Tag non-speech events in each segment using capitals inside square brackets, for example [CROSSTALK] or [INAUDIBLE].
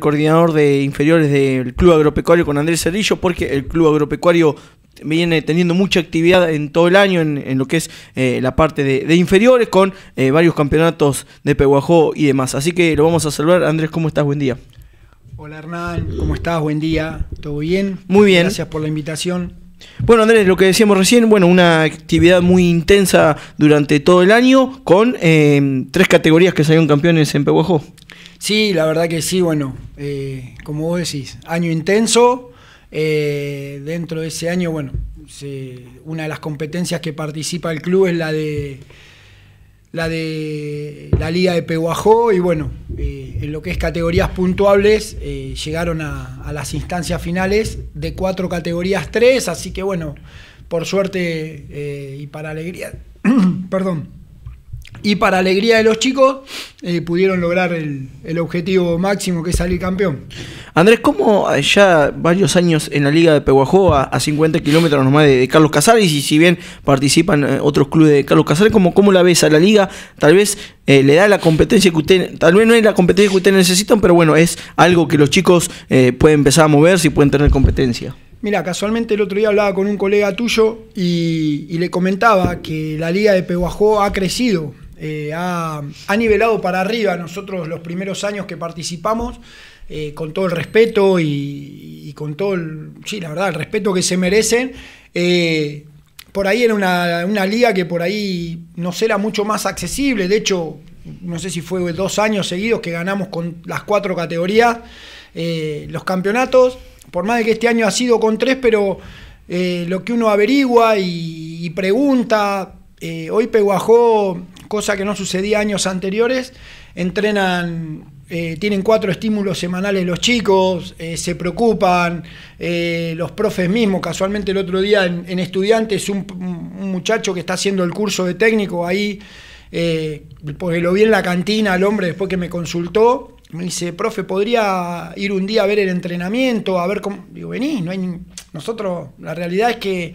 coordinador de inferiores del Club Agropecuario con Andrés Cerrillo, porque el Club Agropecuario viene teniendo mucha actividad en todo el año en, lo que es eh, la parte de, inferiores con eh, varios campeonatos de Peguajó y demás. Así que lo vamos a saludar. Andrés, ¿cómo estás? Buen día. Hola Hernán, ¿cómo estás? Buen día. ¿Todo bien? Muy bien. Gracias por la invitación. Bueno, Andrés, lo que decíamos recién, bueno, una actividad muy intensa durante todo el año con eh, tres categorías que salieron campeones en Peguajó. Sí, la verdad que sí, bueno, eh, como vos decís, año intenso. Eh, dentro de ese año, bueno, una de las competencias que participa el club es la de la de la Liga de Peguajó y bueno, eh, en lo que es categorías puntuables llegaron a, las instancias finales de cuatro categorías tres, así que bueno, por suerte y para alegría, [CLEARS THROAT] perdón, y para alegría de los chicos, eh, pudieron lograr el, objetivo máximo que es salir campeón. Andrés, ¿cómo ya varios años en la Liga de Pehuajó a, 50 kilómetros nomás de, Carlos Casares, y si bien participan eh, otros clubes de Carlos Casares, ¿cómo, la ves a la Liga? Tal vez eh, le da la competencia que usted, tal vez no es la competencia que ustedes necesitan, pero bueno, es algo que los chicos pueden empezar a moverse y pueden tener competencia. Mira, casualmente el otro día hablaba con un colega tuyo y, y le comentaba que la Liga de Pehuajó ha crecido eh, ha, nivelado para arriba nosotros los primeros años que participamos, eh, con todo el respeto y, con todo sí, la verdad, el respeto que se merecen. Eh, por ahí era una, liga que por ahí nos era mucho más accesible, de hecho, no sé si fue dos años seguidos que ganamos con las cuatro categorías los campeonatos, por más de que este año ha sido con tres, pero lo que uno averigua y, y pregunta, hoy Peguajó cosa que no sucedía años anteriores. Entrenan, eh, tienen cuatro estímulos semanales los chicos, eh, se preocupan, eh, los profes mismos, casualmente el otro día en, estudiantes, un, muchacho que está haciendo el curso de técnico ahí, porque lo vi en la cantina al hombre después que me consultó, me dice, profe, ¿podría ir un día a ver el entrenamiento? A ver cómo... Digo, vení, no hay... Nosotros, la realidad es que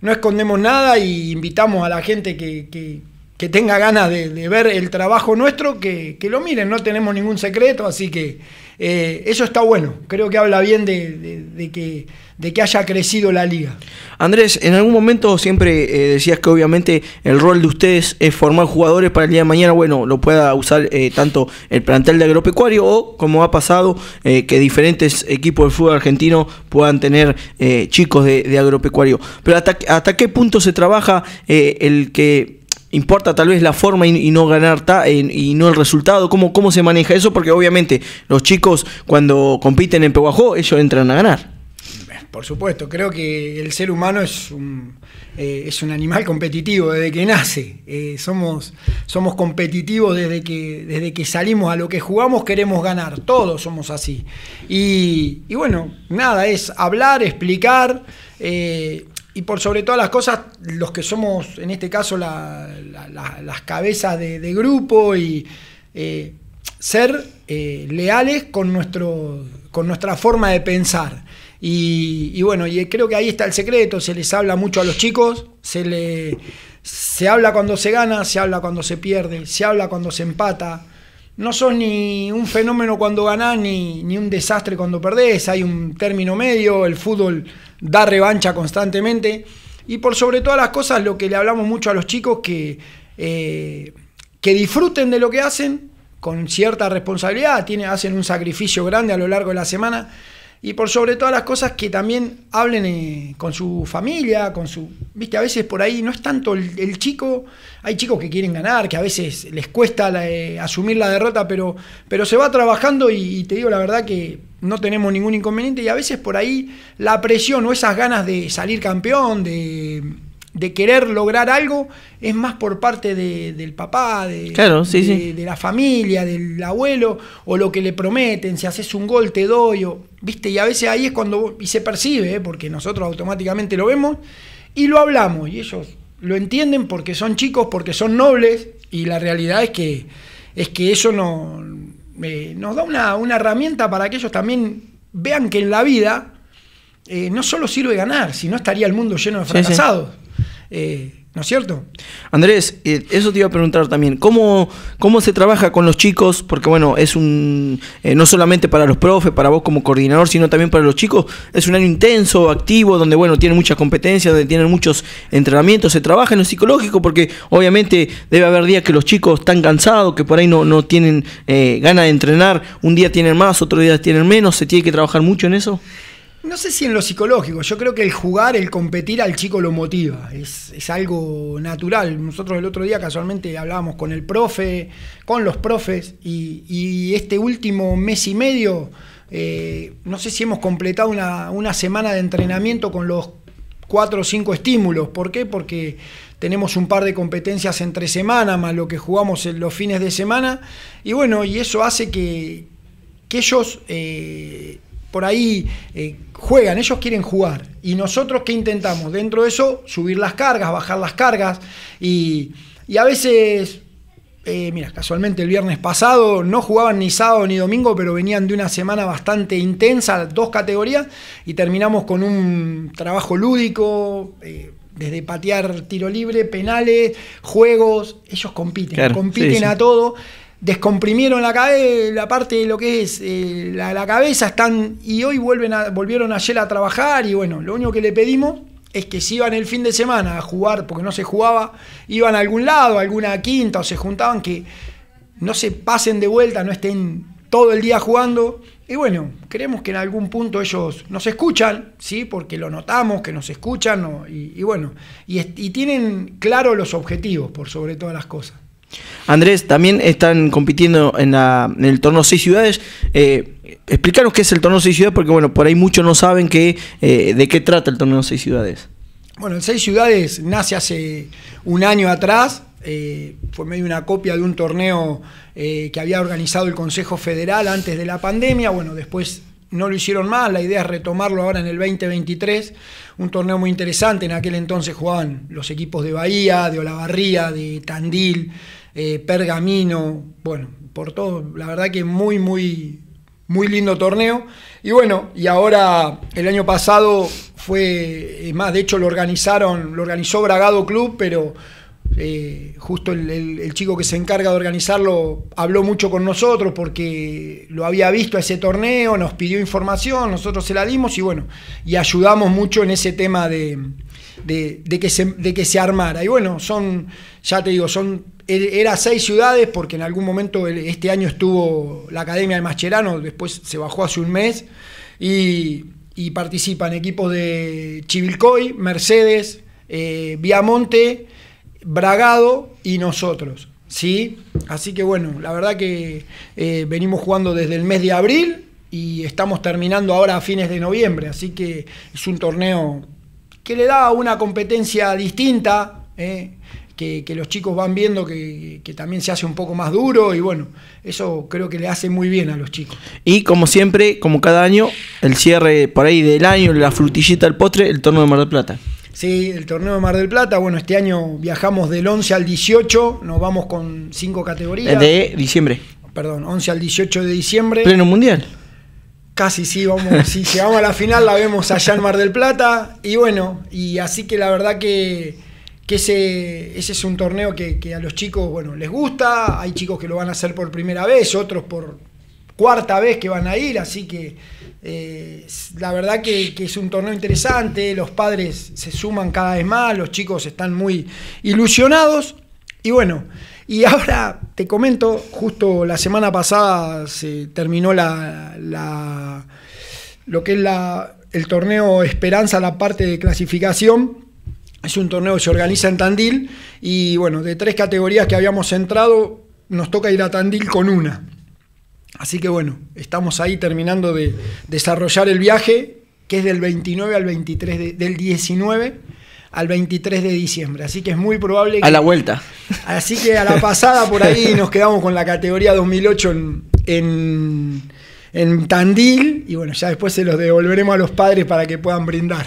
no escondemos nada y invitamos a la gente que que tenga ganas de, ver el trabajo nuestro, que, lo miren, no tenemos ningún secreto, así que eh, eso está bueno, creo que habla bien de, que, de que haya crecido la liga. Andrés, en algún momento siempre eh, decías que obviamente el rol de ustedes es formar jugadores para el día de mañana, bueno, lo pueda usar eh, tanto el plantel de agropecuario o, como ha pasado, que diferentes equipos del fútbol argentino puedan tener chicos de, agropecuario. Pero hasta, hasta qué punto se trabaja el que importa tal vez la forma y, no ganar eh, y, no el resultado, ¿Cómo, cómo se maneja eso, porque obviamente los chicos cuando compiten en Pehuajó, ellos entran a ganar. Por supuesto, creo que el ser humano es un, eh, es un animal competitivo desde que nace. Eh, somos, somos competitivos desde que, desde que salimos a lo que jugamos, queremos ganar. Todos somos así. Y, bueno, nada, es hablar, explicar y por sobre todas las cosas, los que somos, en este caso, las cabezas de, grupo y eh, ser eh, leales con, nuestro, con nuestra forma de pensar. Y, bueno, y creo que ahí está el secreto, se les habla mucho a los chicos, se, le, se habla cuando se gana, se habla cuando se pierde, se habla cuando se empata. No sos ni un fenómeno cuando ganás, ni, ni un desastre cuando perdés, hay un término medio, el fútbol da revancha constantemente. Y por sobre todas las cosas, lo que le hablamos mucho a los chicos, que, eh, que disfruten de lo que hacen con cierta responsabilidad, hacen un sacrificio grande a lo largo de la semana y por sobre todas las cosas que también hablen eh, con su familia, con su... Viste, a veces por ahí no es tanto el, chico, hay chicos que quieren ganar, que a veces les cuesta eh, asumir la derrota, pero, pero se va trabajando y, te digo la verdad que no tenemos ningún inconveniente y a veces por ahí la presión o esas ganas de salir campeón, de de querer lograr algo es más por parte del papá, de, la familia, del abuelo, o lo que le prometen, si haces un gol te doy, o, ¿viste? Y a veces ahí es cuando, y se percibe, ¿eh? porque nosotros automáticamente lo vemos, y lo hablamos, y ellos lo entienden porque son chicos, porque son nobles, y la realidad es que, es que eso no, eh, nos da una, herramienta para que ellos también vean que en la vida... Eh, no solo sirve ganar, sino estaría el mundo lleno de fracasados. Eh, ¿No es cierto? Andrés, eh, eso te iba a preguntar también. ¿Cómo, ¿Cómo se trabaja con los chicos? Porque bueno, es un. Eh, no solamente para los profes, para vos como coordinador, sino también para los chicos. Es un año intenso, activo, donde bueno, tienen muchas competencias, donde tienen muchos entrenamientos. Se trabaja en lo psicológico, porque obviamente debe haber días que los chicos están cansados, que por ahí no, no tienen eh, ganas de entrenar. Un día tienen más, otro día tienen menos. ¿Se tiene que trabajar mucho en eso? No sé si en lo psicológico, yo creo que el jugar, el competir al chico lo motiva, es, algo natural. Nosotros el otro día casualmente hablábamos con el profe, con los profes, y, este último mes y medio, eh, no sé si hemos completado una, semana de entrenamiento con los cuatro o cinco estímulos. ¿Por qué? Porque tenemos un par de competencias entre semana, más lo que jugamos en los fines de semana, y bueno, y eso hace que, ellos... Eh, por ahí eh, juegan, ellos quieren jugar. Y nosotros qué intentamos dentro de eso, subir las cargas, bajar las cargas. Y, a veces, eh, mira, casualmente el viernes pasado no jugaban ni sábado ni domingo, pero venían de una semana bastante intensa, dos categorías, y terminamos con un trabajo lúdico. Eh, desde patear tiro libre, penales, juegos, ellos compiten, compiten a todo descomprimieron la, cabeza, la parte de lo que es eh, la, cabeza, están y hoy vuelven a, volvieron ayer a trabajar y bueno, lo único que le pedimos es que si iban el fin de semana a jugar, porque no se jugaba, iban a algún lado, alguna quinta o se juntaban, que no se pasen de vuelta, no estén todo el día jugando. Y bueno, creemos que en algún punto ellos nos escuchan, ¿sí? Porque lo notamos, que nos escuchan, y, bueno, y, y tienen claro los objetivos, por sobre todas las cosas. Andrés, también están compitiendo en, el torneo seis ciudades. Eh, explícanos qué es el torneo seis ciudades, porque bueno, por ahí muchos no saben eh, de qué trata el torneo seis ciudades. Bueno, el seis ciudades nace hace un año atrás. Eh, fue medio una copia de un torneo eh, que había organizado el Consejo Federal antes de la pandemia. Bueno, después no lo hicieron más, la idea es retomarlo ahora en el 2023, un torneo muy interesante, en aquel entonces jugaban los equipos de Bahía, de Olavarría, de Tandil, eh, pergamino, bueno, por todo, la verdad que muy, muy, muy lindo torneo. Y bueno, y ahora el año pasado fue, más, de hecho lo organizaron, lo organizó Bragado Club, pero eh, justo el, chico que se encarga de organizarlo habló mucho con nosotros porque lo había visto ese torneo, nos pidió información, nosotros se la dimos y bueno, y ayudamos mucho en ese tema de, de, de que, se, de que se armara. Y bueno, son, ya te digo, son era seis ciudades porque en algún momento este año estuvo la Academia de Mascherano, después se bajó hace un mes y, participan equipos de Chivilcoy, Mercedes, eh, Viamonte, Bragado y nosotros. ¿sí? Así que bueno, la verdad que eh, venimos jugando desde el mes de abril y estamos terminando ahora a fines de noviembre, así que es un torneo que le da una competencia distinta. ¿eh? que, los chicos van viendo que, también se hace un poco más duro y bueno, eso creo que le hace muy bien a los chicos. Y como siempre, como cada año, el cierre por ahí del año, la frutillita al postre, el torneo de Mar del Plata. Sí, el torneo de Mar del Plata. Bueno, este año viajamos del 11 al 18, nos vamos con cinco categorías. De diciembre. Perdón, 11 al 18 de diciembre. Pleno mundial. Casi sí, vamos, si llegamos a la final la vemos allá en Mar del Plata. Y bueno, y así que la verdad que que ese, ese es un torneo que, a los chicos, bueno, les gusta, hay chicos que lo van a hacer por primera vez, otros por cuarta vez que van a ir, así que eh, la verdad que, que, es un torneo interesante, los padres se suman cada vez más, los chicos están muy ilusionados y bueno, y ahora te comento, justo la semana pasada se terminó la, lo que es el torneo Esperanza, la parte de clasificación es un torneo que se organiza en Tandil y bueno, de tres categorías que habíamos entrado, nos toca ir a Tandil con una. Así que bueno, estamos ahí terminando de desarrollar el viaje, que es del 29 al 23, del 19 al 23 de diciembre. Así que es muy probable A la vuelta. Así que a la pasada por ahí [LAUGHS] nos quedamos con la categoría 2008 en, en Tandil y bueno, ya después se los devolveremos a los padres para que puedan brindar.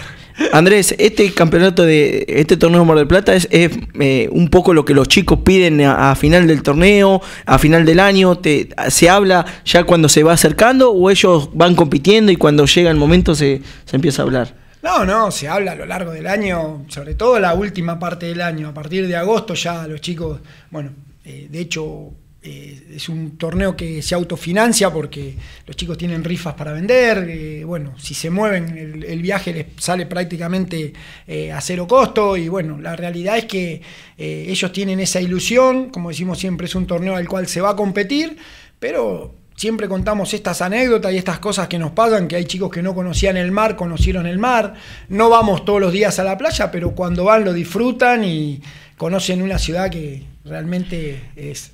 Andrés, este campeonato de este torneo de Mar del Plata es, eh, un poco lo que los chicos piden a, final del torneo, a final del año. ¿Se habla ya cuando se va acercando o ellos van compitiendo y cuando llega el momento se, empieza a hablar? No, no, se habla a lo largo del año, sobre todo la última parte del año. A partir de agosto ya los chicos, bueno, eh, de hecho eh, es un torneo que se autofinancia porque los chicos tienen rifas para vender, eh, bueno, si se mueven el, viaje les sale prácticamente eh, a cero costo y bueno, la realidad es que ellos tienen esa ilusión, como decimos siempre, es un torneo al cual se va a competir, pero siempre contamos estas anécdotas y estas cosas que nos pasan, que hay chicos que no conocían el mar, conocieron el mar, no vamos todos los días a la playa, pero cuando van lo disfrutan y conocen una ciudad que realmente es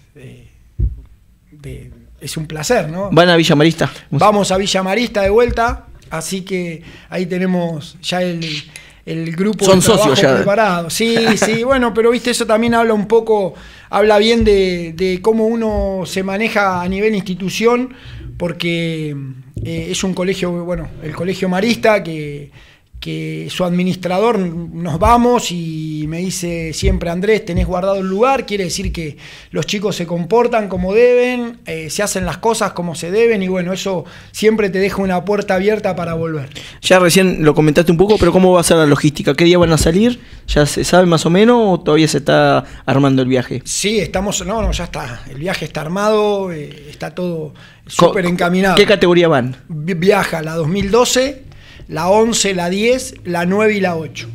es un placer, ¿no? Van a Villa Marista. Vamos a Villa Marista de vuelta, así que ahí tenemos ya el, grupo Son socios ya. preparado. Sí, [LAUGHS] sí, bueno, pero viste, eso también habla un poco, habla bien de, cómo uno se maneja a nivel institución, porque eh, es un colegio, bueno, el colegio marista que que su administrador nos vamos y me dice siempre Andrés, tenés guardado el lugar, quiere decir que los chicos se comportan como deben, eh, se hacen las cosas como se deben y bueno, eso siempre te deja una puerta abierta para volver. Ya recién lo comentaste un poco, pero ¿cómo va a ser la logística? ¿Qué día van a salir? ¿Ya se sabe más o menos o todavía se está armando el viaje? Sí, estamos, no, no, ya está, el viaje está armado, eh, está todo súper encaminado. ¿Qué categoría van? Viaja la 2012 la 11, la 10, la 9 y la 8.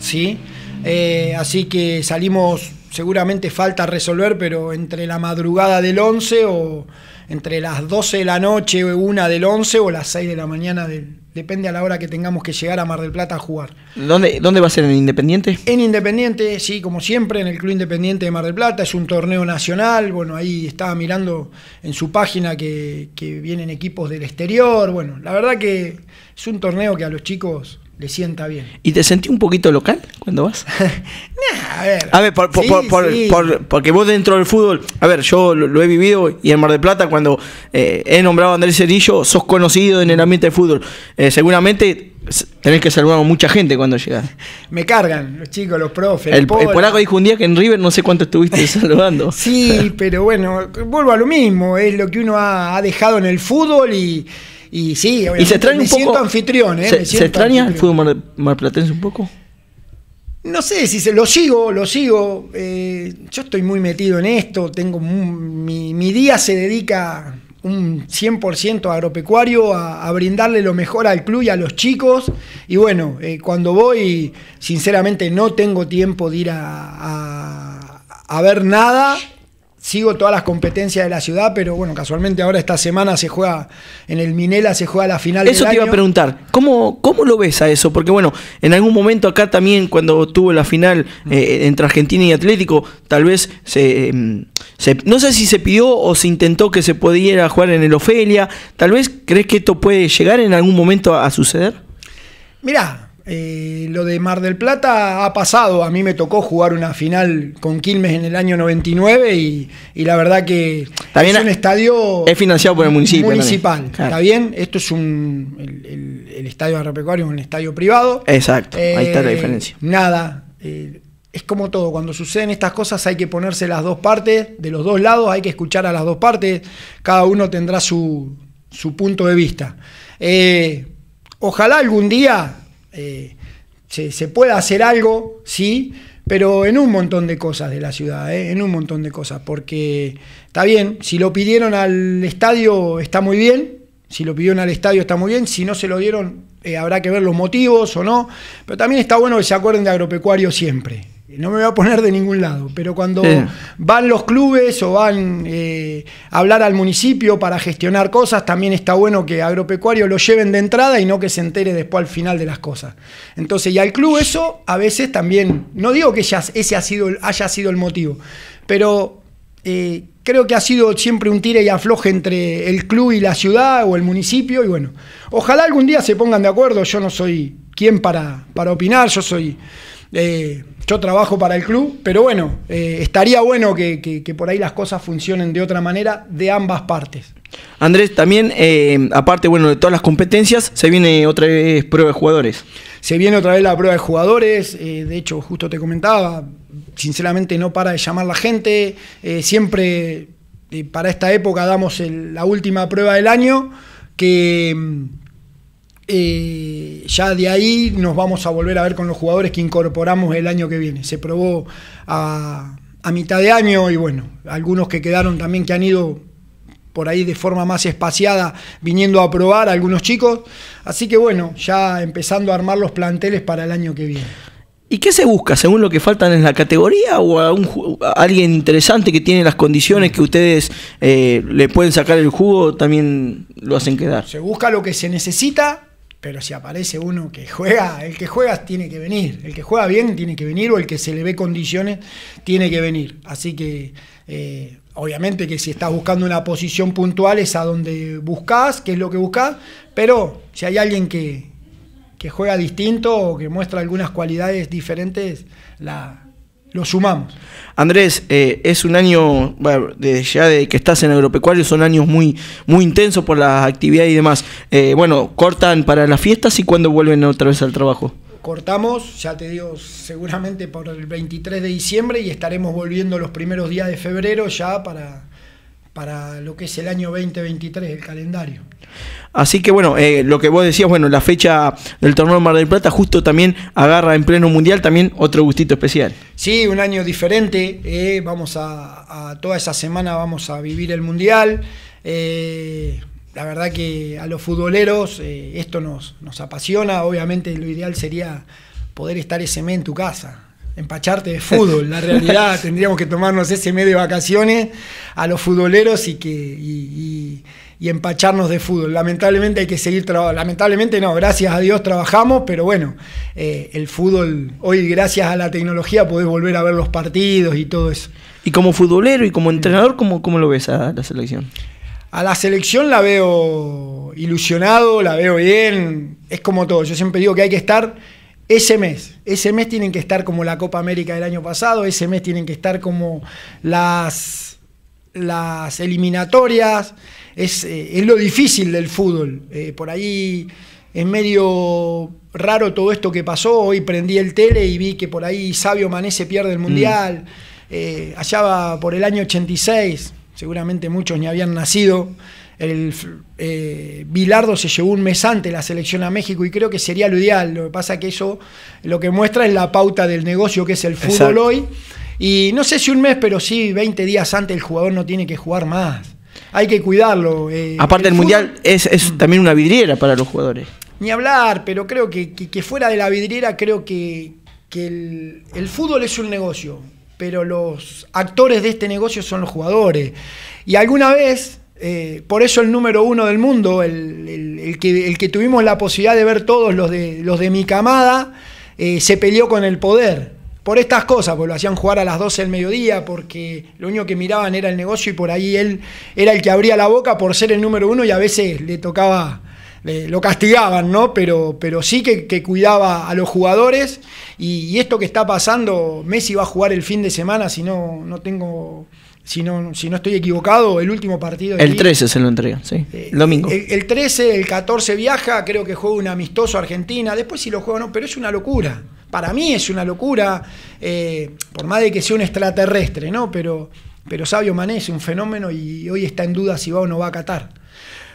¿sí? Eh, así que salimos, seguramente falta resolver, pero entre la madrugada del 11 o entre las 12 de la noche, o una del 11 o las 6 de la mañana, depende a la hora que tengamos que llegar a Mar del Plata a jugar. ¿Dónde, ¿Dónde va a ser en Independiente? En Independiente, sí, como siempre, en el Club Independiente de Mar del Plata, es un torneo nacional, bueno, ahí estaba mirando en su página que, que vienen equipos del exterior, bueno, la verdad que es un torneo que a los chicos le sienta bien. ¿Y te sentí un poquito local cuando vas? [LAUGHS] nah, a ver. A ver, porque vos dentro del fútbol, a ver, yo lo, he vivido y en Mar del Plata cuando eh, he nombrado a Andrés Cerillo, sos conocido en el ambiente del fútbol. Eh, seguramente tenés que saludar a mucha gente cuando llegas. [LAUGHS] Me cargan los chicos, los profes. El, eh, polaco dijo un día que en River no sé cuánto estuviste [LAUGHS] saludando. sí, pero bueno, vuelvo a lo mismo, es lo que uno ha dejado en el fútbol y y sí, se extraña Siento anfitrión, ¿eh? Se, extraña el fútbol marplatense un poco? No sé si se, lo sigo, lo sigo. Eh, yo estoy muy metido en esto. Tengo mi, día se dedica un 100% agropecuario a, brindarle lo mejor al club y a los chicos. Y bueno, eh, cuando voy, sinceramente no tengo tiempo de ir a ver nada sigo todas las competencias de la ciudad, pero bueno, casualmente ahora esta semana se juega en el Minela, se juega la final. Eso te iba a preguntar, ¿cómo, ¿cómo lo ves a eso? Porque bueno, en algún momento acá también, cuando tuvo la final mm. eh, entre Argentina y Atlético, tal vez em, se, No sé si se pidió o se intentó que se pudiera jugar en el Ofelia. Tal vez, ¿crees que esto puede llegar en algún momento a, a suceder? Mirá, eh, lo de Mar del Plata ha pasado. A mí me tocó jugar una final con Quilmes en el año 99 y, y la verdad que También es un ah, estadio. Es financiado por el municipio. Municipal. ¿Está bien? Esto es un. El, estadio agropecuario es un estadio privado. Exacto. ahí está la eh, diferencia. Nada. Eh, es como todo, cuando suceden estas cosas hay que ponerse las dos partes, de los dos lados hay que escuchar a las dos partes, cada uno tendrá su, su punto de vista. ojalá algún día eh, se, puede pueda hacer algo, sí, pero en un montón de cosas de la ciudad, eh, en un montón de cosas, porque está bien, si lo pidieron al estadio está muy bien, si lo pidieron al estadio está muy bien, si no se lo dieron eh, habrá que ver los motivos o no, pero también está bueno que se acuerden de agropecuario siempre, eh, no me voy a poner de ningún lado, pero cuando van los clubes o van a eh, hablar al municipio para gestionar cosas, también está bueno que agropecuario lo lleven de entrada y no que se entere después al final de las cosas. Entonces, y al club eso a veces también, no digo que ese haya sido el motivo, pero eh, creo que ha sido siempre un tire y afloje entre el club y la ciudad o el municipio, y bueno, ojalá algún día se pongan de acuerdo, yo no soy quien para, opinar, yo soy yo trabajo para el club, pero bueno, eh, estaría bueno que, por ahí las cosas funcionen de otra manera de ambas partes. Andrés, también, eh, aparte bueno, de todas las competencias, se viene otra vez prueba de jugadores. Se viene otra vez la prueba de jugadores, eh, de hecho, justo te comentaba, sinceramente no para de llamar la gente, siempre para esta época damos la última prueba del año, que mm, eh, ya de ahí nos vamos a volver a ver con los jugadores que incorporamos el año que viene. Se probó a, mitad de año y bueno, algunos que quedaron también que han ido por ahí de forma más espaciada, viniendo a probar algunos chicos. Así que bueno, ya empezando a armar los planteles para el año que viene. ¿Y qué se busca? ¿Según lo que faltan en la categoría o a, alguien interesante que tiene las condiciones que ustedes eh, le pueden sacar el jugo, también lo hacen quedar? Se busca lo que se necesita pero si aparece uno que juega, el que juega tiene que venir, el que juega bien tiene que venir o el que se le ve condiciones tiene que venir. Así que eh, obviamente que si estás buscando una posición puntual es a donde buscas, qué es lo que buscas, pero si hay alguien que, que juega distinto o que muestra algunas cualidades diferentes, la, lo sumamos. Andrés, eh, es un año, bueno, ya de que estás en agropecuario, son años muy, muy intensos por la actividad y demás. Eh, bueno, ¿cortan para las fiestas y cuándo vuelven otra vez al trabajo? Cortamos, ya te digo, seguramente por el 23 de diciembre y estaremos volviendo los primeros días de febrero ya para, para lo que es el año 2023, el calendario. Así que bueno, eh, lo que vos decías, bueno, la fecha del torneo Mar del Plata justo también agarra en pleno mundial, también otro gustito especial. Sí, un año diferente, eh, vamos a, toda esa semana vamos a vivir el mundial. Eh, la verdad que a los futboleros esto nos, nos apasiona, obviamente lo ideal sería poder estar ese mes en tu casa, empacharte de fútbol, la realidad. [LAUGHS] Tendríamos que tomarnos ese mes de vacaciones a los futboleros y que empacharnos de fútbol. Lamentablemente hay que seguir trabajando. Lamentablemente no, gracias a Dios trabajamos, pero bueno, eh, el fútbol hoy gracias a la tecnología podés volver a ver los partidos y todo eso. Y como futbolero y como entrenador, ¿cómo, cómo lo ves a la selección? A la selección la veo ilusionado, la veo bien, es como todo. Yo siempre digo que hay que estar ese mes. Ese mes tienen que estar como la Copa América del año pasado, ese mes tienen que estar como las, las eliminatorias. Es, eh, lo difícil del fútbol. Eh, por ahí en medio raro todo esto que pasó. Hoy prendí el tele y vi que por ahí Sabio Mané se pierde el mm. Mundial. Eh, allá va por el año 86 seguramente muchos ni habían nacido. El eh, Bilardo se llevó un mes antes la selección a México y creo que sería lo ideal. Lo que pasa que eso lo que muestra es la pauta del negocio que es el fútbol hoy. Y no sé si un mes, pero sí 20 días antes el jugador no tiene que jugar más. Hay que cuidarlo. Eh, Aparte el, Mundial es, mm. también una vidriera para los jugadores. Ni hablar, pero creo que, fuera de la vidriera creo que, el fútbol es un negocio pero los actores de este negocio son los jugadores. Y alguna vez, eh, por eso el número uno del mundo, el, que, el, que, tuvimos la posibilidad de ver todos los de, los de mi camada, eh, se peleó con el poder. Por estas cosas, porque lo hacían jugar a las 12 del mediodía, porque lo único que miraban era el negocio y por ahí él era el que abría la boca por ser el número uno y a veces le tocaba lo castigaban, ¿no? Pero, pero sí que, cuidaba a los jugadores y, esto que está pasando, Messi va a jugar el fin de semana, si no, no tengo... Si no, si no estoy equivocado, el último partido... el 13 se lo entrega, sí. Eh, domingo. El, 13, el 14 viaja, creo que juega un amistoso Argentina, después si lo juega no, pero es una locura. Para mí es una locura, eh, por más de que sea un extraterrestre, ¿no? Pero, pero Sabio Mané es un fenómeno y hoy está en duda si va o no va a Qatar.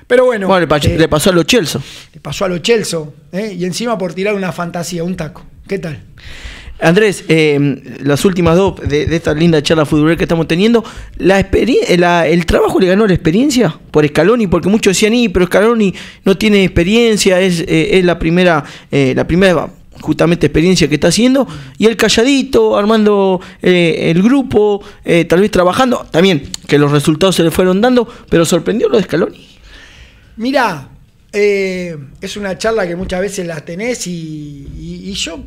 Pero bueno. Eh, le, pasó a los Chelsea. Le pasó a los chelso eh, y encima por tirar una fantasía, un taco. ¿Qué tal? Andrés, eh, las últimas dos de, esta linda charla futbolera que estamos teniendo, la, ¿el trabajo le ganó la experiencia por Scaloni? Porque muchos decían, y, pero Scaloni no tiene experiencia, es, la primera, la primera justamente experiencia que está haciendo, y el calladito, armando el grupo, tal vez trabajando, también que los resultados se le fueron dando, pero sorprendió lo de Scaloni. Mira, eh, es una charla que muchas veces la tenés y, yo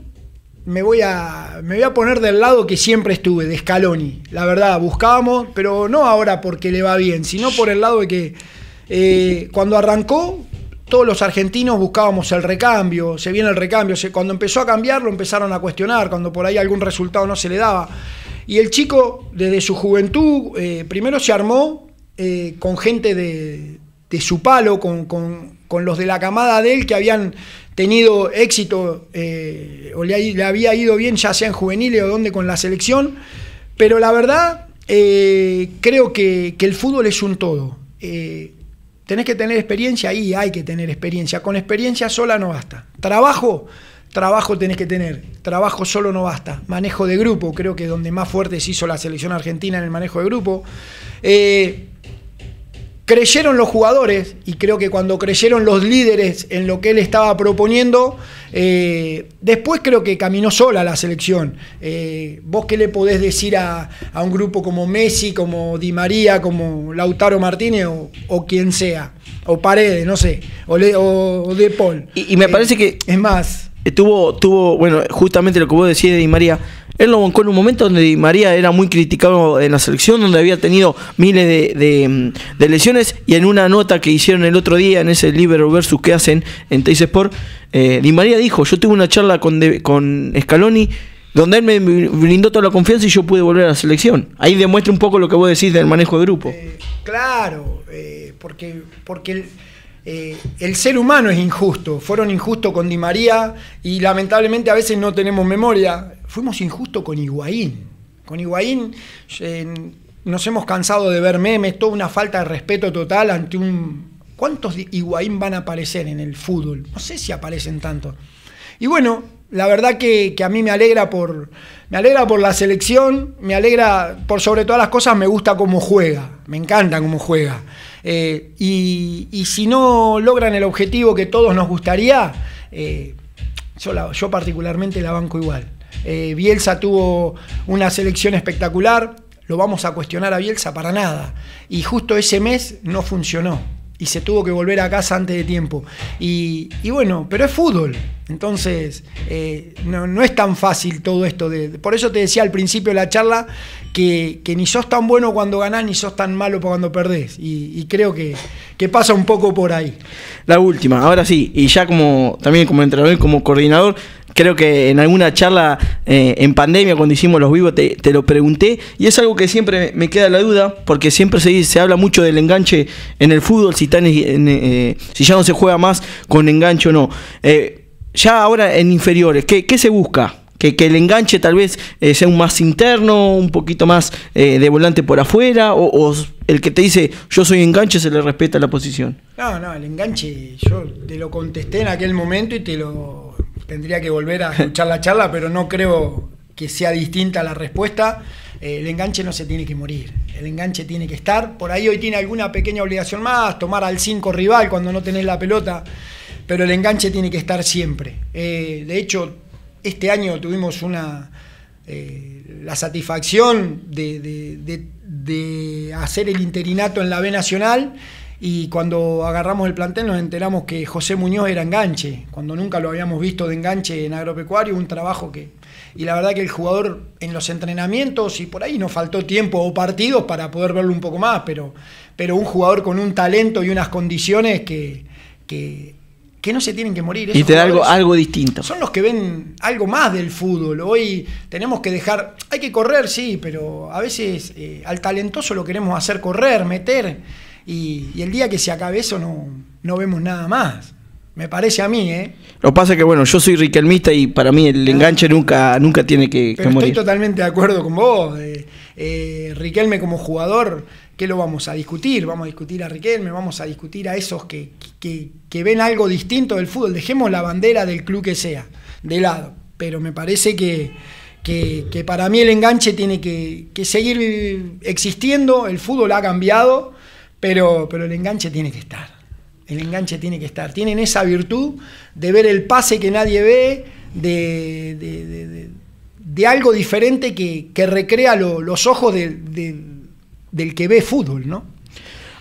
me voy, a, me voy a poner del lado que siempre estuve, de Scaloni. La verdad, buscábamos, pero no ahora porque le va bien, sino por el lado de que eh, cuando arrancó, todos los argentinos buscábamos el recambio, se viene el recambio. Cuando empezó a cambiar, lo empezaron a cuestionar, cuando por ahí algún resultado no se le daba. Y el chico, desde su juventud, eh, primero se armó con gente de, de su palo, con, los de la camada de él que habían tenido éxito eh, o le, había ido bien, ya sea en juveniles o donde con la selección. Pero la verdad, eh, creo que, el fútbol es un todo. Eh, tenés que tener experiencia y hay que tener experiencia. Con experiencia sola no basta. Trabajo, trabajo tenés que tener. Trabajo solo no basta. Manejo de grupo, creo que donde más fuerte se hizo la selección argentina en el manejo de grupo creyeron los jugadores y creo que cuando creyeron los líderes en lo que él estaba proponiendo, eh, después creo que caminó sola la selección. Eh, ¿Vos qué le podés decir a, un grupo como Messi, como Di María, como Lautaro Martínez o, quien sea? O Paredes, no sé, o, De Paul. Y, me parece que... Es más... Tuvo, tuvo, bueno, justamente lo que vos decís de Di María él lo bancó en un momento donde Di María era muy criticado en la selección, donde había tenido miles de, mm, lesiones. Y en una nota que hicieron el otro día en ese Libero versus que hacen en Teis Sport, eh, Di María dijo: Yo tuve una charla con, con Scaloni donde él me brindó toda la confianza y yo pude volver a la selección. Ahí demuestra un poco lo que vos decís del manejo de grupo. Eh, claro, eh, porque, porque el, ser humano es injusto. Fueron injustos con Di María y lamentablemente a veces no tenemos memoria fuimos injustos con Higuaín. Con Higuaín eh, nos hemos cansado de ver memes, toda una falta de respeto total ante un... ¿Cuántos Higuaín van a aparecer en el fútbol? No sé si aparecen tanto. Y bueno, la verdad que, a mí me alegra por me alegra por la selección, me alegra por sobre todas las cosas, me gusta cómo juega, me encanta cómo juega. Eh, y, si no logran el objetivo que todos nos gustaría, eh, yo particularmente la banco igual. Eh, Bielsa tuvo una selección espectacular, lo vamos a cuestionar a Bielsa para nada. Y justo ese mes no funcionó y se tuvo que volver a casa antes de tiempo. Y, bueno, pero es fútbol. Entonces, eh, no, es tan fácil todo esto. por eso te decía al principio de la charla que, ni sos tan bueno cuando ganás, ni sos tan malo cuando perdés. Y, creo que, pasa un poco por ahí. La última, ahora sí, y ya como también como entrenador, como coordinador, creo que en alguna charla eh, en pandemia, cuando hicimos los vivos, te, lo pregunté. Y es algo que siempre me queda la duda, porque siempre se, se habla mucho del enganche en el fútbol, si, eh, si ya no se juega más con enganche o no. Eh, ya ahora en inferiores, ¿qué, se busca? Que, el enganche tal vez sea un más interno, un poquito más de volante por afuera, o, o el que te dice yo soy enganche se le respeta la posición. No, no, el enganche, yo te lo contesté en aquel momento y te lo tendría que volver a escuchar la charla, pero no creo que sea distinta la respuesta. Eh, el enganche no se tiene que morir, el enganche tiene que estar. Por ahí hoy tiene alguna pequeña obligación más, tomar al 5 rival cuando no tenés la pelota, pero el enganche tiene que estar siempre. Eh, de hecho, este año tuvimos una, eh, la satisfacción de, de, hacer el interinato en la B Nacional y cuando agarramos el plantel nos enteramos que José Muñoz era enganche, cuando nunca lo habíamos visto de enganche en agropecuario, un trabajo que... Y la verdad que el jugador en los entrenamientos y por ahí nos faltó tiempo o partidos para poder verlo un poco más, pero, pero un jugador con un talento y unas condiciones que, no se tienen que morir. ¿eh? y te algo, algo distinto. Son los que ven algo más del fútbol. Hoy tenemos que dejar, hay que correr, sí, pero a veces eh, al talentoso lo queremos hacer correr, meter. Y, el día que se acabe eso no, vemos nada más. Me parece a mí, ¿eh? Lo pasa que, bueno, yo soy riquelmista y para mí el enganche nunca, nunca tiene que, Pero Estoy totalmente de acuerdo con vos. Eh, Riquelme como jugador, ¿qué lo vamos a discutir? Vamos a discutir a Riquelme, vamos a discutir a esos que, que, ven algo distinto del fútbol. Dejemos la bandera del club que sea, de lado. Pero me parece que, que, para mí el enganche tiene que, que seguir existiendo. El fútbol ha cambiado pero, el enganche tiene que estar. El enganche tiene que estar. Tienen esa virtud de ver el pase que nadie ve, de, de, algo diferente que, que recrea los ojos del que ve fútbol, ¿no?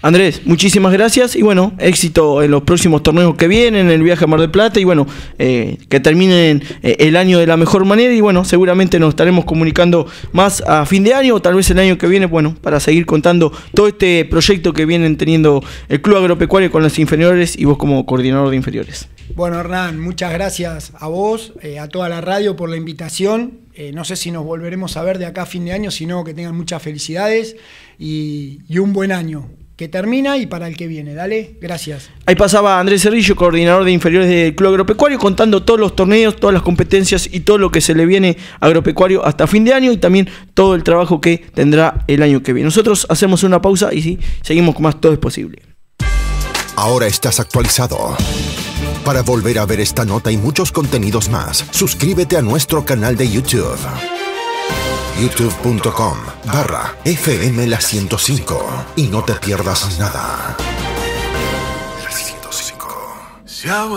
Andrés, muchísimas gracias y bueno, éxito en los próximos torneos que vienen, en el viaje a Mar del Plata y bueno, eh, que terminen eh, el año de la mejor manera y bueno, seguramente nos estaremos comunicando más a fin de año o tal vez el año que viene, bueno, para seguir contando todo este proyecto que vienen teniendo el Club Agropecuario con los inferiores y vos como coordinador de inferiores. Bueno, Hernán, muchas gracias a vos, eh, a toda la radio por la invitación. no sé si nos volveremos a ver de acá a fin de año, sino que tengan muchas felicidades y un buen año que termina y para el que viene. Dale, gracias. Ahí pasaba Andrés Cerrillo, coordinador de inferiores del Club Agropecuario, contando todos los torneos, todas las competencias y todo lo que se le viene a agropecuario hasta fin de año y también todo el trabajo que tendrá el año que viene. Nosotros hacemos una pausa y sí, seguimos con más Todo es Posible. Ahora estás actualizado. Para volver a ver esta nota y muchos contenidos más, suscríbete a nuestro canal de YouTube youtube.com barra FM La 105 y no te pierdas nada. La